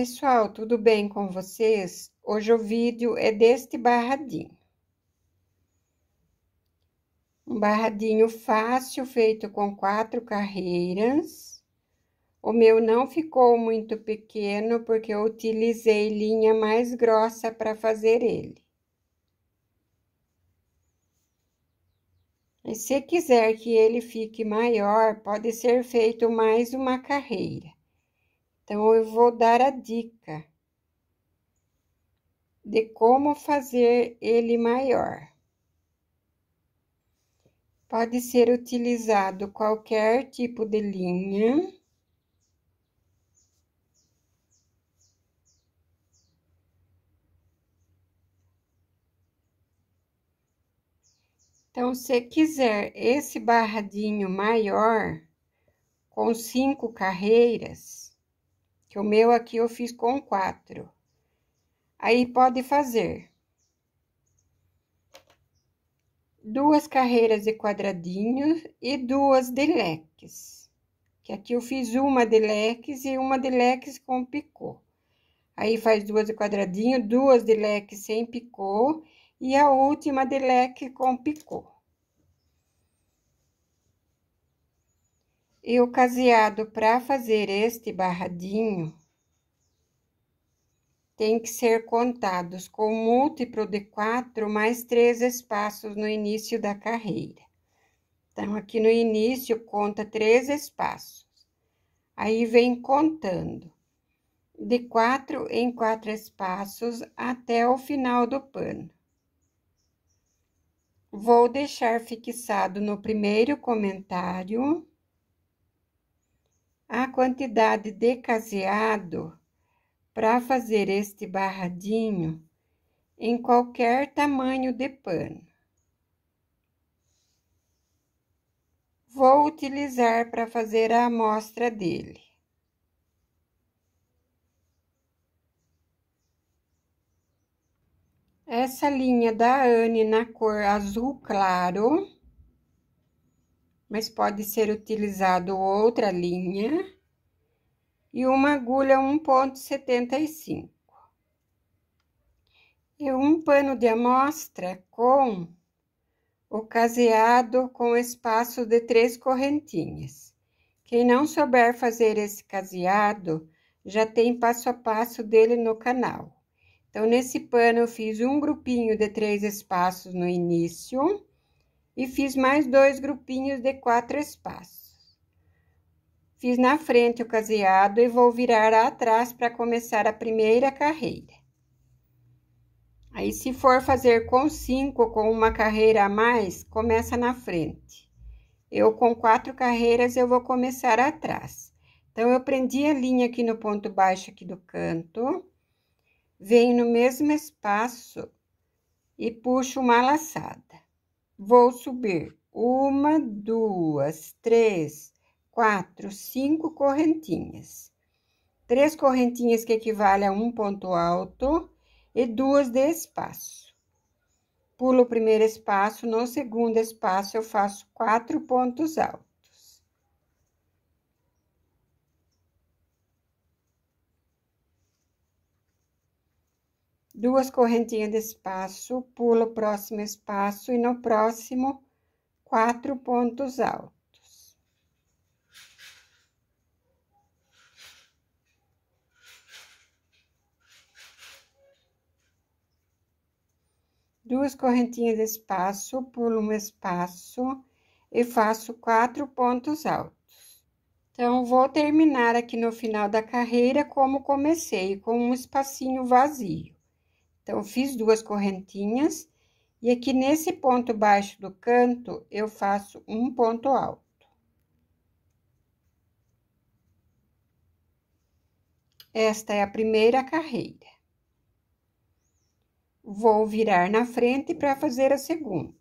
Pessoal, tudo bem com vocês? Hoje o vídeo é deste barradinho. Um barradinho fácil, feito com quatro carreiras. O meu não ficou muito pequeno, porque eu utilizei linha mais grossa para fazer ele. E se quiser que ele fique maior, pode ser feito mais uma carreira. Então, eu vou dar a dica de como fazer ele maior. Pode ser utilizado qualquer tipo de linha. Então, se quiser esse barradinho maior, com cinco carreiras, que o meu aqui eu fiz com quatro. Aí, pode fazer duas carreiras de quadradinhos e duas de leques. Que aqui eu fiz uma de leques e uma de leques com picô. Aí, faz duas de quadradinho, duas de leques sem picô e a última de leque com picô. E o caseado para fazer este barradinho tem que ser contados com múltiplo de 4 mais 3 espaços no início da carreira. Então, aqui no início, conta 3 espaços. Aí, vem contando de 4 em 4 espaços até o final do pano. Vou deixar fixado no primeiro comentário a quantidade de caseado para fazer este barradinho em qualquer tamanho de pano. Vou utilizar para fazer a amostra dele. Essa linha da Anne na cor azul claro mas pode ser utilizado outra linha e uma agulha 1.75. E um pano de amostra com o caseado com espaço de três correntinhas. Quem não souber fazer esse caseado, já tem passo a passo dele no canal. Então, nesse pano eu fiz um grupinho de três espaços no início e fiz mais dois grupinhos de quatro espaços. Fiz na frente o caseado e vou virar atrás para começar a primeira carreira. Aí, se for fazer com cinco ou com uma carreira a mais, começa na frente. Eu, com quatro carreiras, eu vou começar atrás. Então, eu prendi a linha aqui no ponto baixo aqui do canto, venho no mesmo espaço e puxo uma laçada vou subir uma, duas, três, quatro, cinco correntinhas. Três correntinhas que equivale a um ponto alto e duas de espaço. Pulo o primeiro espaço, no segundo espaço eu faço quatro pontos altos. duas correntinhas de espaço, pulo o próximo espaço e no próximo, quatro pontos altos. Duas correntinhas de espaço, pulo um espaço e faço quatro pontos altos. Então, vou terminar aqui no final da carreira como comecei, com um espacinho vazio. Então, fiz duas correntinhas e aqui nesse ponto baixo do canto, eu faço um ponto alto. Esta é a primeira carreira. Vou virar na frente para fazer a segunda.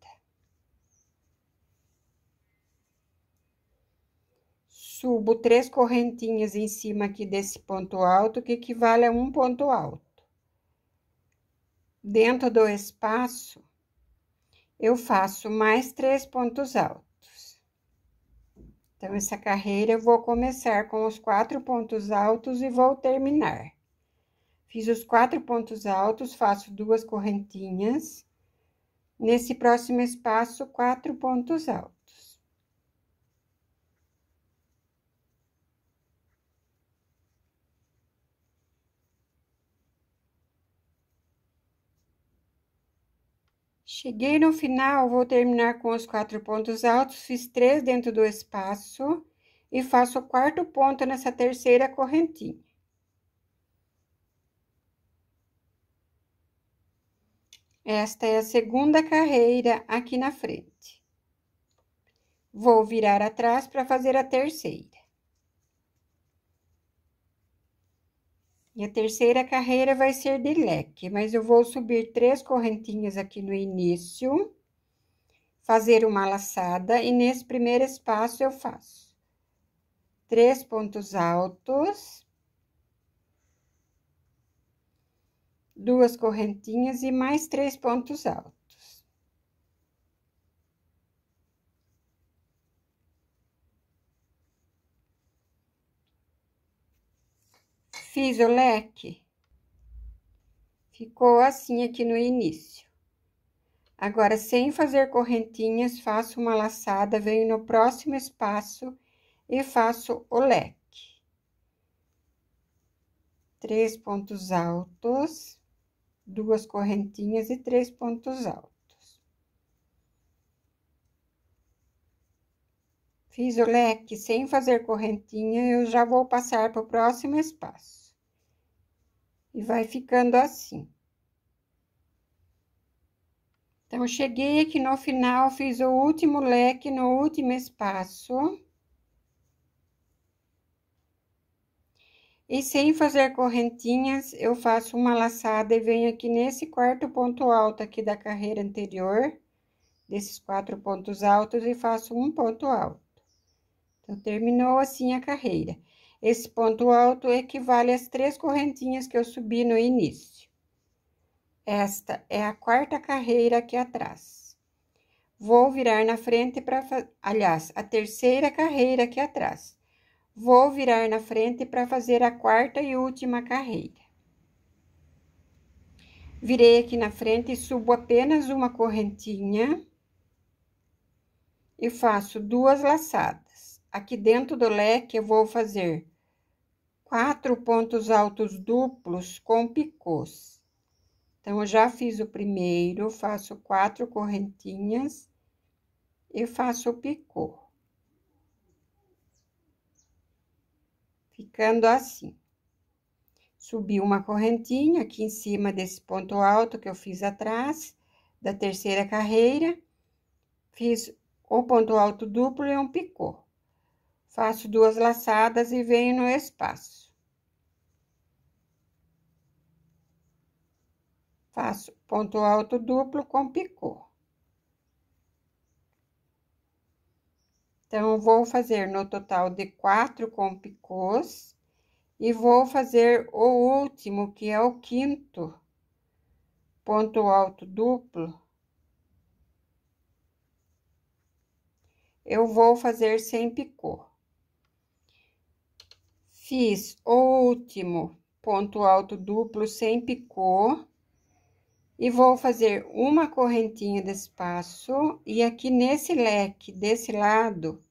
Subo três correntinhas em cima aqui desse ponto alto, que equivale a um ponto alto dentro do espaço, eu faço mais três pontos altos. Então, essa carreira eu vou começar com os quatro pontos altos e vou terminar. Fiz os quatro pontos altos, faço duas correntinhas. Nesse próximo espaço, quatro pontos altos. Cheguei no final, vou terminar com os quatro pontos altos, fiz três dentro do espaço e faço o quarto ponto nessa terceira correntinha. Esta é a segunda carreira aqui na frente. Vou virar atrás para fazer a terceira. E a terceira carreira vai ser de leque, mas eu vou subir três correntinhas aqui no início, fazer uma laçada e nesse primeiro espaço eu faço três pontos altos, duas correntinhas e mais três pontos altos. Fiz o leque. Ficou assim aqui no início. Agora, sem fazer correntinhas, faço uma laçada, venho no próximo espaço e faço o leque. Três pontos altos, duas correntinhas e três pontos altos. Fiz o leque sem fazer correntinha, eu já vou passar para o próximo espaço. E vai ficando assim. Então, cheguei aqui no final, fiz o último leque no último espaço. E sem fazer correntinhas, eu faço uma laçada e venho aqui nesse quarto ponto alto aqui da carreira anterior, desses quatro pontos altos, e faço um ponto alto. Então, terminou assim a carreira. Esse ponto alto equivale às três correntinhas que eu subi no início. Esta é a quarta carreira aqui atrás. Vou virar na frente para... Aliás, a terceira carreira aqui atrás. Vou virar na frente para fazer a quarta e última carreira. Virei aqui na frente e subo apenas uma correntinha. E faço duas laçadas. Aqui dentro do leque, eu vou fazer quatro pontos altos duplos com picôs. Então, eu já fiz o primeiro, faço quatro correntinhas e faço o picô. Ficando assim. Subi uma correntinha aqui em cima desse ponto alto que eu fiz atrás, da terceira carreira. Fiz o ponto alto duplo e um picô. Faço duas laçadas e venho no espaço. Faço ponto alto duplo com picô. Então, vou fazer no total de quatro com picôs e vou fazer o último, que é o quinto, ponto alto duplo. Eu vou fazer sem picô. Fiz último ponto alto duplo sem picô. E vou fazer uma correntinha de espaço. E aqui nesse leque, desse lado,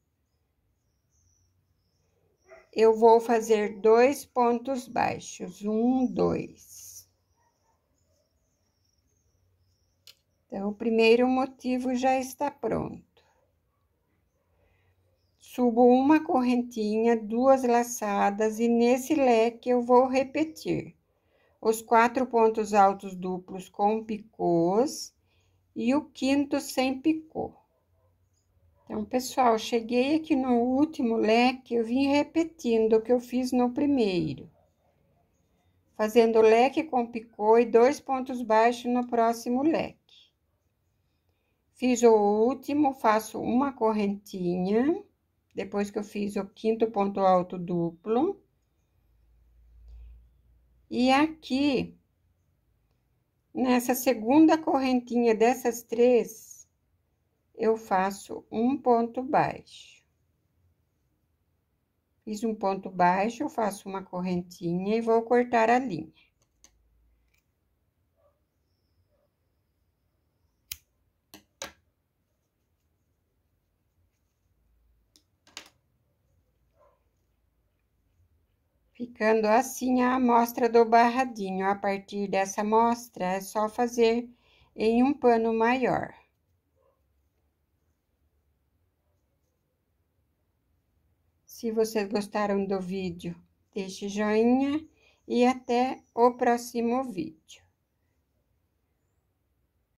eu vou fazer dois pontos baixos. Um, dois. Então, o primeiro motivo já está pronto subo uma correntinha, duas laçadas e nesse leque eu vou repetir os quatro pontos altos duplos com picôs e o quinto sem picô. Então, pessoal, cheguei aqui no último leque, eu vim repetindo o que eu fiz no primeiro. Fazendo leque com picô e dois pontos baixos no próximo leque. Fiz o último, faço uma correntinha depois que eu fiz o quinto ponto alto duplo. E aqui, nessa segunda correntinha dessas três, eu faço um ponto baixo. Fiz um ponto baixo, eu faço uma correntinha e vou cortar a linha. Ficando assim a amostra do barradinho. A partir dessa amostra, é só fazer em um pano maior. Se vocês gostaram do vídeo, deixe joinha e até o próximo vídeo.